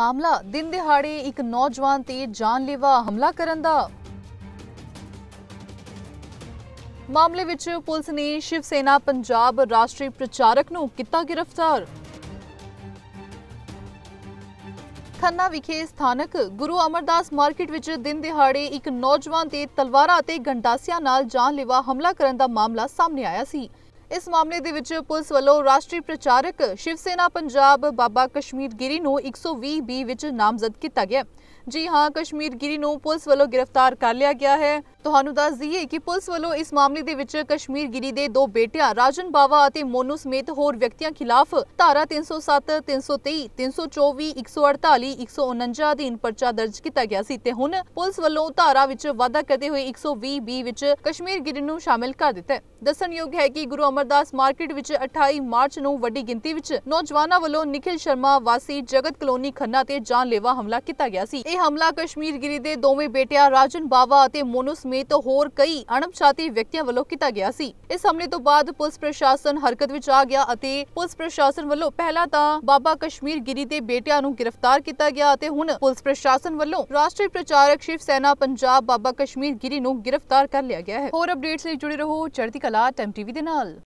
ਮਾਮਲਾ ਦਿਨ ਦਿਹਾੜੇ ਇੱਕ ਨੌਜਵਾਨ ਤੇ ਜਾਨਲੇਵਾ ਹਮਲਾ ਕਰਨ ਦਾ ਮਾਮਲੇ ਵਿੱਚ ਪੁਲਿਸ ਨੇ ਸ਼ਿਵ ਸੈਨਾ ਪੰਜਾਬ ਰਾਸ਼ਟਰੀ ਪ੍ਰਚਾਰਕ ਨੂੰ ਕੀਤਾ ਗ੍ਰਿਫਤਾਰ ਖੰਨਾ ਵਿਖੇ ਸਥਾਨਕ ਗੁਰੂ ਅਮਰਦਾਸ ਮਾਰਕੀਟ ਵਿੱਚ ਦਿਨ ਦਿਹਾੜੇ ਇੱਕ ਨੌਜਵਾਨ ਤੇ ਤਲਵਾਰਾਂ ਅਤੇ ਗੰਡਾਸੀਆਂ ਨਾਲ ਜਾਨਲੇਵਾ ਹਮਲਾ ਕਰਨ ਦਾ ਮਾਮਲਾ ਸਾਹਮਣੇ ਆਇਆ ਸੀ ਇਸ ਮਾਮਲੇ ਦੇ ਵਿੱਚ ਪੁਲਿਸ ਵੱਲੋਂ ਰਾਸ਼ਟਰੀ ਪ੍ਰਚਾਰਕ ਸ਼ਿਵ ਸੇਨਾ ਪੰਜਾਬ ਬਾਬਾ ਕਸ਼ਮੀਰ ਗਿਰੀ ਨੂੰ 120 ਬੀ ਵਿੱਚ ਨਾਮਜ਼ਦ ਕੀਤਾ ਗਿਆ ਜੀ ਹਾਂ ਕਸ਼ਮੀਰ ਗਿਰੀ ਨੂੰ ਪੁਲਿਸ ਵੱਲੋਂ ਗ੍ਰਿਫਤਾਰ ਕਰ ਲਿਆ ਗਿਆ ਹੈ ਤੁਹਾਨੂੰ ਦੱਸ ਦਈਏ ਕਿ ਪੁਲਿਸ ਵੱਲੋਂ ਇਸ ਮਾਮਲੇ ਦੇ ਵਿੱਚ ਕਸ਼ਮੀਰ ਗਿਰੀ ਦੇ ਦੋ ਬੇਟਿਆਂ ਰਾਜਨ ਬਾਵਾ ਅਤੇ ਮੋਨੂ ਸਮੇਤ ਹੋਰ ਵਿਅਕਤੀਆਂ ਖਿਲਾਫ ਧਾਰਾ 307 323 324 148 149 ਅਧੀਨ ਪਰਚਾ ਦਰਜ ਕੀਤਾ ਗਿਆ ਸੀ ਤੇ ਹੁਣ ਪੁਲਿਸ ਵੱਲੋਂ ਧਾਰਾ ਵਿੱਚ ਵਾਧਾ ਕਰਦੇ ਹੋਏ 120 ਬੀ ਵਿੱਚ ਕਸ਼ਮੀਰ ਗਿਰੀ ਨੂੰ ਸ਼ਾਮਿਲ ਕਰ ਦਿੱਤਾ ਹੈ ਦੱਸਣਯੋਗ ਹੈ ਕਿ ਗੁਰੂ ਅਮਰਦਾਸ ਮਾਰਕੀਟ ਵਿੱਚ 28 ਮਾਰਚ ਨੂੰ ਵੱਡੀ ਗਿਣਤੀ ਵਿੱਚ ਨੌਜਵਾਨਾਂ ਵੱਲੋਂ ਨikhil ਸ਼ਰਮਾ ਵਾਸੀ ਜਗਤ ਕਲੋਨੀ ਖੰਨਾ ਤੇ ਜਾਨਲੇਵਾ ਹਮਲਾ ਕੀਤਾ ਗਿਆ ਸੀ ਇਹ ਹਮਲਾ ਗਿਰੀ ਦੇ ਦੋਵੇਂ ਬੇਟਿਆਂ ਰਾਜਨ ਬਾਵਾ ਅਤੇ ਮੋਨੂ ਸਮੇਤ ਹੋਰ ਕਈ ਅਣਪਛਾਤੇ ਵਿਅਕਤੀਆਂ ਵੱਲੋਂ ਕੀਤਾ ਗਿਆ ਸੀ ਇਸ ਹਮਲੇ ਤੋਂ ਬਾਅਦ ਪੁਲਿਸ ਪ੍ਰਸ਼ਾਸਨ ਹਰਕਤ ਵਿੱਚ ਆ ਗਿਆ ਅਤੇ ਪੁਲਿਸ ਪ੍ਰਸ਼ਾਸਨ ਵੱਲੋਂ ਪਹਿਲਾਂ ਤਾਂ ਬਾਬਾ ਗਿਰੀ ਦੇ ਬੇਟਿਆਂ ਨੂੰ ਗ੍ਰਿਫਤਾਰ ਕੀਤਾ ਗਿਆ ਅਤੇ ਹੁਣ ਪੁਲਿਸ ਪ੍ਰਸ਼ਾਸਨ ਵੱਲੋਂ ਰਾਸ਼ਟਰੀ ਪ੍ਰਚਾਰਕ ਸ਼ਿਵ ਸੈਨਾ ਪੰਜਾਬ ਬਾਬਾ ਗਿਰੀ ਨੂੰ ਗ੍ਰਿਫਤਾਰ ਕਰ ਲਿਆ ਗਿਆ ਹੈ ਹੋਰ ਅਪਡੇਟਸ ਲਈ ਜੁੜੇ ਰਹੋ ਚੜ੍ਹਦੀ ਕਲਾ ਟੈਮ ਟੀਵੀ ਦੇ ਨਾਲ